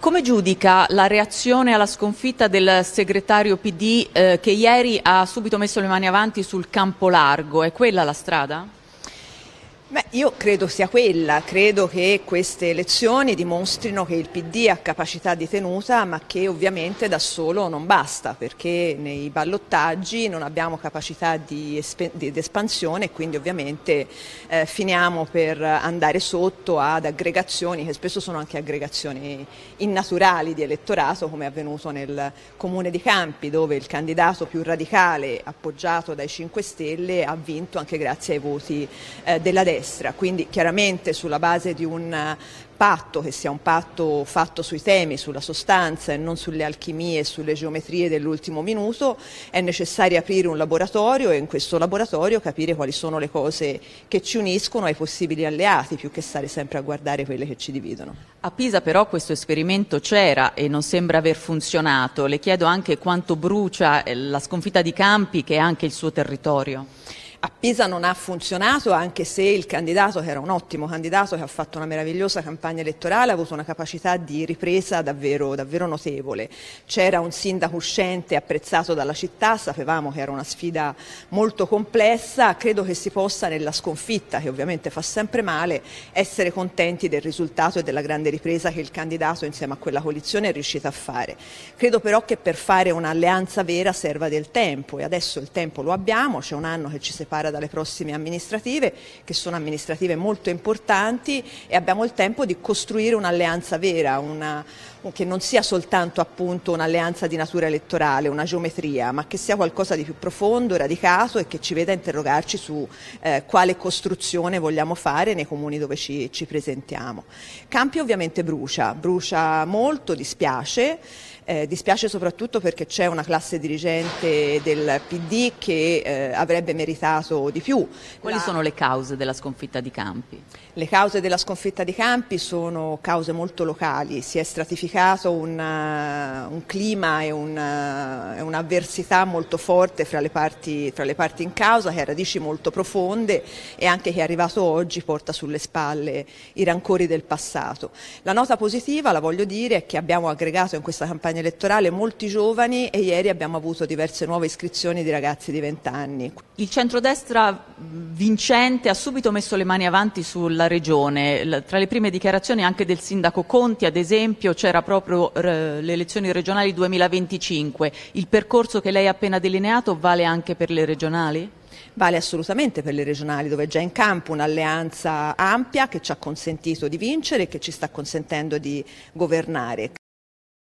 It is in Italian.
Come giudica la reazione alla sconfitta del segretario PD eh, che ieri ha subito messo le mani avanti sul campo largo? È quella la strada? Beh, io credo sia quella, credo che queste elezioni dimostrino che il PD ha capacità di tenuta ma che ovviamente da solo non basta perché nei ballottaggi non abbiamo capacità di, esp- di espansione e quindi ovviamente eh, finiamo per andare sotto ad aggregazioni che spesso sono anche aggregazioni innaturali di elettorato come è avvenuto nel comune di Campi dove il candidato più radicale appoggiato dai 5 Stelle ha vinto anche grazie ai voti eh, della destra destra, quindi chiaramente sulla base di un eh, patto che sia un patto fatto sui temi, sulla sostanza e non sulle alchimie e sulle geometrie dell'ultimo minuto, è necessario aprire un laboratorio e in questo laboratorio capire quali sono le cose che ci uniscono ai possibili alleati, più che stare sempre a guardare quelle che ci dividono. A Pisa però questo esperimento c'era e non sembra aver funzionato. Le chiedo anche quanto brucia eh, la sconfitta di Campi che è anche il suo territorio. A Pisa non ha funzionato anche se il candidato, che era un ottimo candidato, che ha fatto una meravigliosa campagna elettorale, ha avuto una capacità di ripresa davvero, davvero notevole. C'era un sindaco uscente apprezzato dalla città, sapevamo che era una sfida molto complessa, credo che si possa nella sconfitta, che ovviamente fa sempre male, essere contenti del risultato e della grande ripresa che il candidato insieme a quella coalizione è riuscito a fare. Credo però che per fare un'alleanza vera serva del tempo e adesso il tempo lo abbiamo, c'è un anno che ci separa prepara dalle prossime amministrative, che sono amministrative molto importanti e abbiamo il tempo di costruire un'alleanza vera, una che non sia soltanto appunto un'alleanza di natura elettorale, una geometria, ma che sia qualcosa di più profondo, radicato e che ci veda interrogarci su eh, quale costruzione vogliamo fare nei comuni dove ci, ci presentiamo. Campi ovviamente brucia, brucia molto, dispiace. Eh, dispiace soprattutto perché c'è una classe dirigente del PD che eh, avrebbe meritato di più. Quali La... sono le cause della sconfitta di Campi? Le cause della sconfitta di Campi sono cause molto locali, si è stratificata caso una, eh, un clima e una, eh, un'avversità molto forte fra le, parti, fra le, parti, in causa che ha radici molto profonde e anche che è arrivato oggi porta sulle spalle i rancori del passato. La nota positiva, la voglio dire, è che abbiamo aggregato in questa campagna elettorale molti giovani e ieri abbiamo avuto diverse nuove iscrizioni di ragazzi di 20 anni. Il centrodestra vincente ha subito messo le mani avanti sulla regione, tra le prime dichiarazioni anche del sindaco Conti, ad esempio, c'era era proprio eh, le elezioni regionali 2025. Il percorso che lei ha appena delineato vale anche per le regionali? Vale assolutamente per le regionali dove è già in campo un'alleanza ampia che ci ha consentito di vincere e che ci sta consentendo di governare.